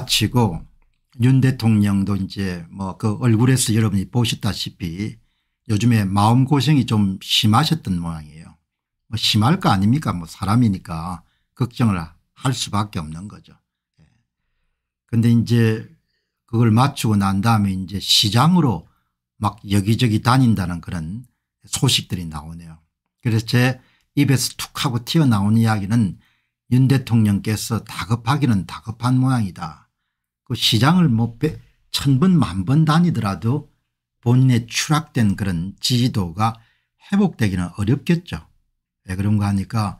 마치고 윤 대통령도 이제 뭐 그 얼굴에서 여러분이 보셨다시피 요즘에 마음고생이 좀 심하셨던 모양이에요. 뭐 심할 거 아닙니까 뭐 사람이니까 걱정을 할 수밖에 없는 거죠. 그런데 예. 이제 그걸 마치고 난 다음에 이제 시장으로 막 여기저기 다닌다는 그런 소식들이 나오네요. 그래서 제 입에서 툭 하고 튀어나온 이야기는 윤 대통령께서 다급하기는 다급한 모양이다. 그 시장을 뭐 천번 만 번 다니더라도 본인의 추락된 그런 지지도가 회복되기는 어렵겠죠. 왜 그런가 하니까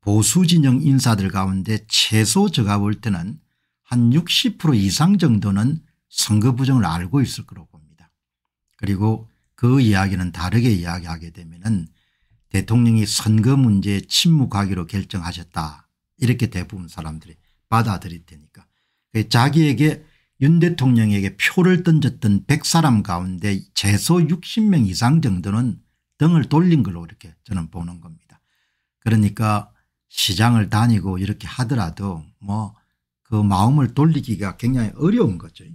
보수진영 인사들 가운데 최소 제가 볼 때는 한 60% 이상 정도는 선거 부정을 알고 있을 거로 봅니다. 그리고 그 이야기는 다르게 이야기하게 되면 대통령이 선거 문제에 침묵하기로 결정하셨다 이렇게 대부분 사람들이 받아들일 테니까 그 자기에게 윤 대통령에게 표를 던졌던 100사람 가운데 최소 60명 이상 정도는 등을 돌린 걸로 이렇게 저는 보는 겁니다. 그러니까 시장을 다니고 이렇게 하더라도 뭐 그 마음을 돌리기가 굉장히 어려운 거죠. 예.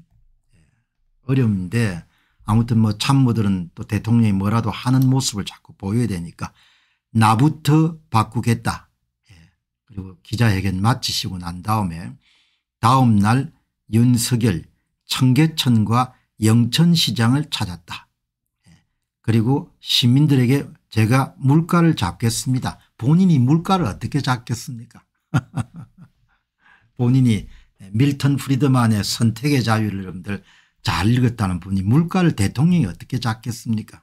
어려운데 아무튼 뭐 참모들은 또 대통령이 뭐라도 하는 모습을 자꾸 보여야 되니까 나부터 바꾸겠다. 예. 그리고 기자회견 마치시고 난 다음에 다음 날 윤석열 청계천과 영천시장을 찾았다. 예. 그리고 시민들에게 제가 물가를 잡겠습니다. 본인이 물가를 어떻게 잡겠습니까 본인이 밀턴 프리드만의 선택의 자유를 여러분들 잘 읽었다는 분이 물가를 대통령이 어떻게 잡겠습니까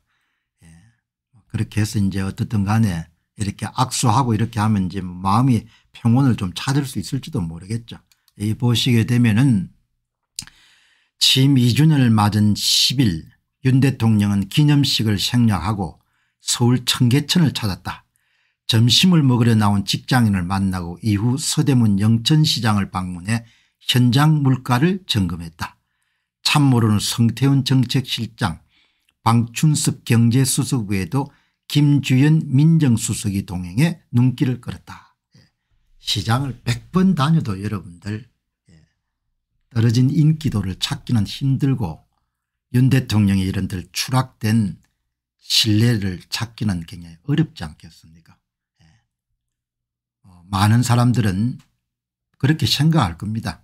예. 그렇게 해서 이제 어떻든 간에 이렇게 악수하고 이렇게 하면 이제 마음이 평온을 좀 찾을 수 있을지도 모르겠죠. 이 보시게 되면은 취임 2주년을 맞은 10일 윤 대통령은 기념식을 생략하고 서울 청계천을 찾았다. 점심을 먹으려 나온 직장인을 만나고 이후 서대문 영천시장을 방문해 현장 물가를 점검했다. 참모로는 성태훈 정책실장 방춘섭 경제수석외에도 김주현 민정수석이 동행해 눈길을 끌었다. 예. 시장을 100번 다녀도 여러분들 떨어진 인기도를 찾기는 힘들고 윤대통령의 이런들 추락된 신뢰를 찾기는 굉장히 어렵지 않겠습니까 예. 어, 많은 사람들은 그렇게 생각할 겁니다.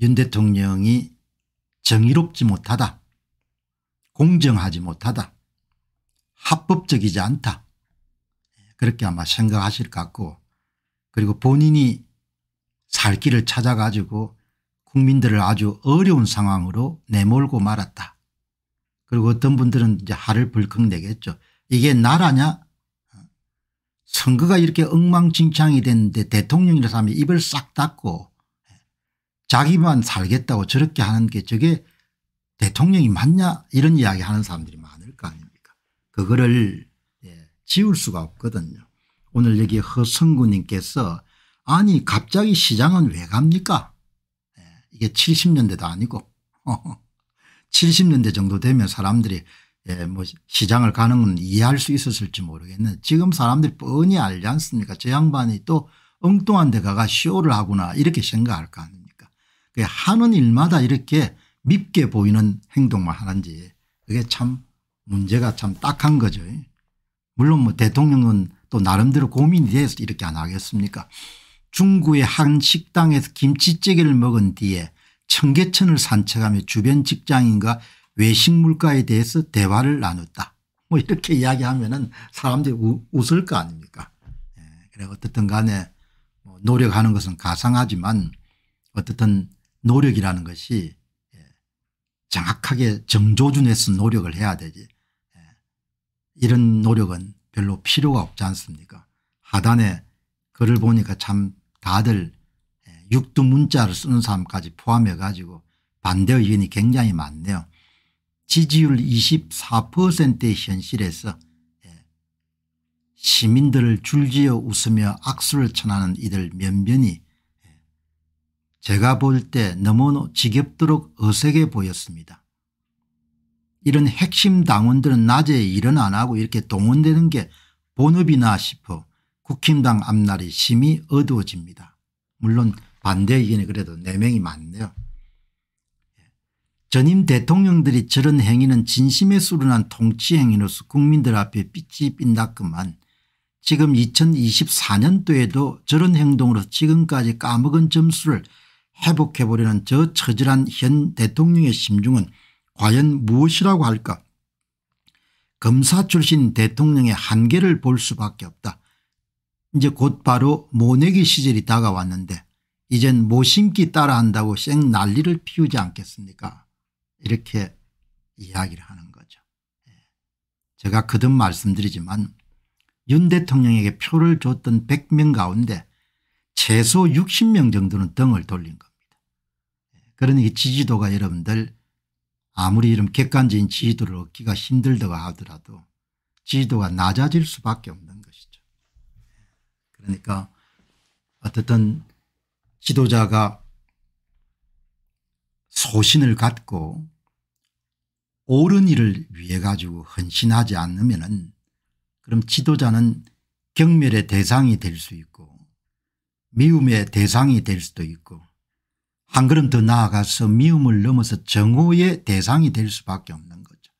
윤 대통령이 정의롭지 못하다 공정하지 못하다 합법적이지 않다 예, 그렇게 아마 생각하실 것 같고 그리고 본인이 살 길을 찾아가지고 국민들을 아주 어려운 상황으로 내몰고 말았다. 그리고 어떤 분들은 이제 하를 벌컥 내겠죠. 이게 나라냐 선거가 이렇게 엉망진창이 됐는데 대통령이라서 하면 입을 싹 닫고 자기만 살겠다고 저렇게 하는 게 저게 대통령이 맞냐 이런 이야기 하는 사람들이 많을 거 아닙니까 그거를 예, 지울 수가 없거든요. 오늘 여기 허성구님께서 아니 갑자기 시장은 왜 갑니까 이게 70년대도 아니고 70년대 정도 되면 사람들이 예, 뭐 시장을 가는 건 이해할 수 있었을지 모르겠는데 지금 사람들이 뻔히 알지 않습니까 저 양반이 또 엉뚱한 데 가가 쇼를 하구나 이렇게 생각할 거 아닙니까 하는 일마다 이렇게 밉게 보이는 행동만 하는지 그게 참 문제가 참 딱한 거죠 물론 뭐 대통령은 또 나름대로 고민이 돼서 이렇게 안 하겠습니까 중구의 한 식당에서 김치찌개를 먹은 뒤에 청계천을 산책하며 주변 직장인과 외식 물가에 대해서 대화를 나눴다. 뭐 이렇게 이야기하면 은 사람들이 우, 웃을 거 아닙니까 예, 그래 어떻든 간에 뭐 노력하는 것은 가상하지만 어떻든 노력이라는 것이 예, 정확하게 정조준에서 노력을 해야 되지 예, 이런 노력은 별로 필요가 없지 않습니까 하단에 글을 보니까 참 다들 육두 문자를 쓰는 사람까지 포함해 가지고 반대 의견이 굉장히 많네요. 지지율 24%의 현실에서 시민들을 줄지어 웃으며 악수를 천하는 이들 면면이 제가 볼 때 너무 지겹도록 어색해 보였습니다. 이런 핵심 당원들은 낮에 일은 안 하고 이렇게 동원되는 게 본업이나 싶어 국힘당 앞날이 심히 어두워집니다. 물론 반대 의견이 그래도 4명이 많네요. 예. 전임 대통령들이 저런 행위는 진심에 수련한 통치 행위로서 국민들 앞에 빛이 빛났구만 지금 2024년도에도 저런 행동으로 지금까지 까먹은 점수를 회복해보려는 저 처절한 현 대통령의 심중은 과연 무엇이라고 할까 검사 출신 대통령의 한계를 볼 수밖에 없다. 이제 곧바로 모내기 시절이 다가왔는데 이젠 모심기 따라한다고 쌩 난리를 피우지 않겠습니까 이렇게 이야기를 하는 거죠. 예. 제가 거듭 말씀드리지만 윤 대통령에게 표를 줬던 100명 가운데 최소 60명 정도는 등을 돌린 겁니다. 예. 그러니 지지도가 여러분들 아무리 이런 객관적인 지지도를 얻기가 힘들다고 하더라도 지지도가 낮아질 수밖에 없는 것이죠. 그러니까 어쨌든 지도자가 소신을 갖고 옳은 일을 위해 가지고 헌신하지 않으면 은 그럼 지도자는 경멸의 대상이 될 수 있고 미움의 대상이 될 수도 있고 한 걸음 더 나아가서 미움을 넘어서 정오의 대상이 될 수밖에 없는 거죠.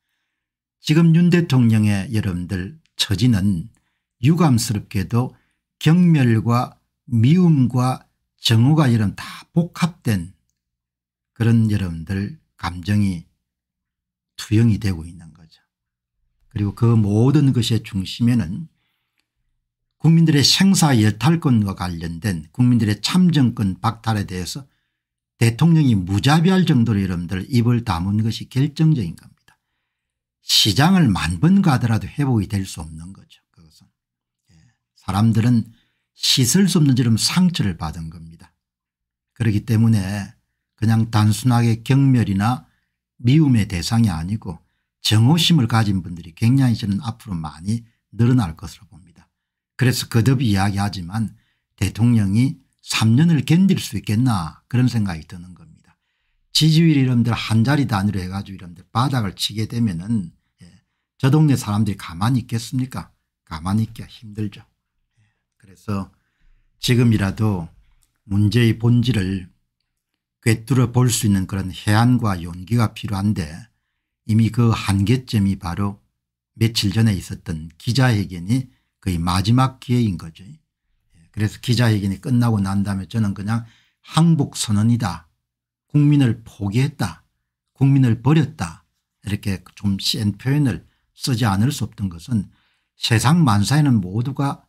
지금 윤 대통령의 여러분들 처지는 유감스럽게도 경멸과 미움과 정오가 이런 다 복합된 그런 여러분들 감정이 투영이 되고 있는 거죠. 그리고 그 모든 것의 중심에는 국민들의 생사여탈권과 관련된 국민들의 참정권 박탈에 대해서 대통령이 무자비할 정도로 여러분들 입을 다문 것이 결정적인 겁니다. 시장을 만번 가더라도 회복이 될 수 없는 거죠. 그것은 예. 사람들은 씻을 수 없는 지름 상처를 받은 겁니다. 그렇기 때문에 그냥 단순하게 경멸이나 미움의 대상이 아니고 정오심을 가진 분들이 굉장히 저는 앞으로 많이 늘어날 것으로 봅니다. 그래서 거듭이 야기하지만 대통령이 3년을 견딜 수 있겠나 그런 생각이 드는 겁니다. 지지율 이름들 한자리 단위로 해가지고 이름들 바닥을 치게 되면은 예, 저 동네 사람들이 가만히 있겠습니까 가만히 있기가 힘들죠. 그래서 지금이라도 문제의 본질을 꿰뚫어 볼 수 있는 그런 해안과 용기가 필요한데 이미 그 한계점이 바로 며칠 전에 있었던 기자회견이 거의 마지막 기회인 거죠. 예, 그래서 기자회견이 끝나고 난 다음에 저는 그냥 항복 선언이다. 국민을 포기했다. 국민을 버렸다. 이렇게 좀 센 표현을 쓰지 않을 수 없던 것은 세상 만사에는 모두가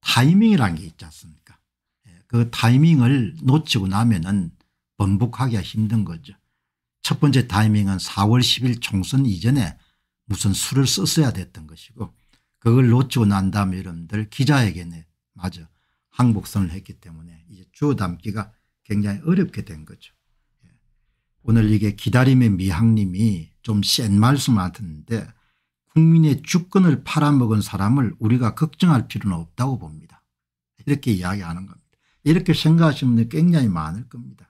타이밍이라는 게 있지 않습니까 예, 그 타이밍을 놓치고 나면은 번복하기가 힘든 거죠. 첫 번째 타이밍은 4월 10일 총선 이전에 무슨 수를 썼어야 됐던 것이고 그걸 놓치고 난 다음에 여러분들 기자회견에 맞아 항복선을 했기 때문에 이제 주워 담기가 굉장히 어렵게 된 거죠. 예, 오늘 이게 기다림의 미학님이 좀 센 말씀을 하던데 국민의 주권을 팔아먹은 사람을 우리가 걱정할 필요는 없다고 봅니다. 이렇게 이야기하는 겁니다. 이렇게 생각하시면 굉장히 많을 겁니다.